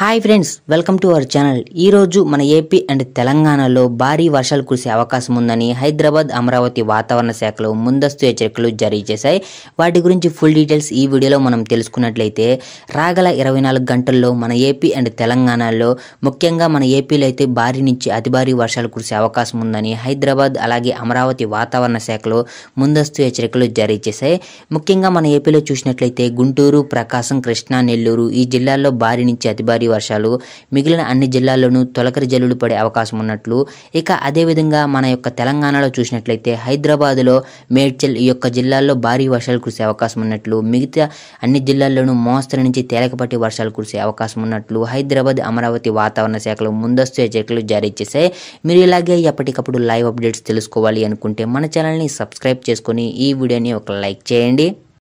hi friends welcome to our channel ఈరోజు మన AP and తెలంగాణలో భారీ వర్షాలు కురిసే అవకాశం ఉందని హైదరాబాద్ అమరావతి వాతావరణ శాఖలో ముందస్తు హెచ్చరికలు జారీ చేశాయి వాటి గురించి ఫుల్ డీటెయిల్స్ ఈ వీడియోలో మనం తెలుసుకున్నట్లయితే రాగల ఇరవై నాలుగు గంటల్లో మన ఏపీ అండ్ తెలంగాణలో ముఖ్యంగా మన ఏపీలో అయితే భారీ నుంచి అతి భారీ వర్షాలు కురిసే అవకాశం ఉందని హైదరాబాద్ అలాగే అమరావతి వాతావరణ శాఖలో ముందస్తు హెచ్చరికలు జారీ చేశాయి ముఖ్యంగా మన ఏపీలో చూసినట్లయితే గుంటూరు ప్రకాశం కృష్ణా నెల్లూరు ఈ జిల్లాల్లో భారీ నుంచి అతి భారీ భారీ వర్షాలు మిగిలిన అన్ని జిల్లాల్లోనూ తొలకరి జల్లులు పడే అవకాశం ఉన్నట్లు ఇక అదేవిధంగా మన యొక్క తెలంగాణలో చూసినట్లయితే హైదరాబాద్లో మేడ్చల్ ఈ యొక్క జిల్లాల్లో భారీ వర్షాలు కురిసే అవకాశం ఉన్నట్లు మిగతా అన్ని జిల్లాల్లోనూ మోస్తరు నుంచి తేలికపాటి వర్షాలు కురిసే అవకాశం ఉన్నట్లు హైదరాబాద్ అమరావతి వాతావరణ శాఖలు ముందస్తు హెచ్చరికలు జారీ చేశాయి మీరు ఇలాగే ఎప్పటికప్పుడు లైవ్ అప్డేట్స్ తెలుసుకోవాలి అనుకుంటే మన ఛానల్ని సబ్స్క్రైబ్ చేసుకొని ఈ వీడియోని ఒక లైక్ చేయండి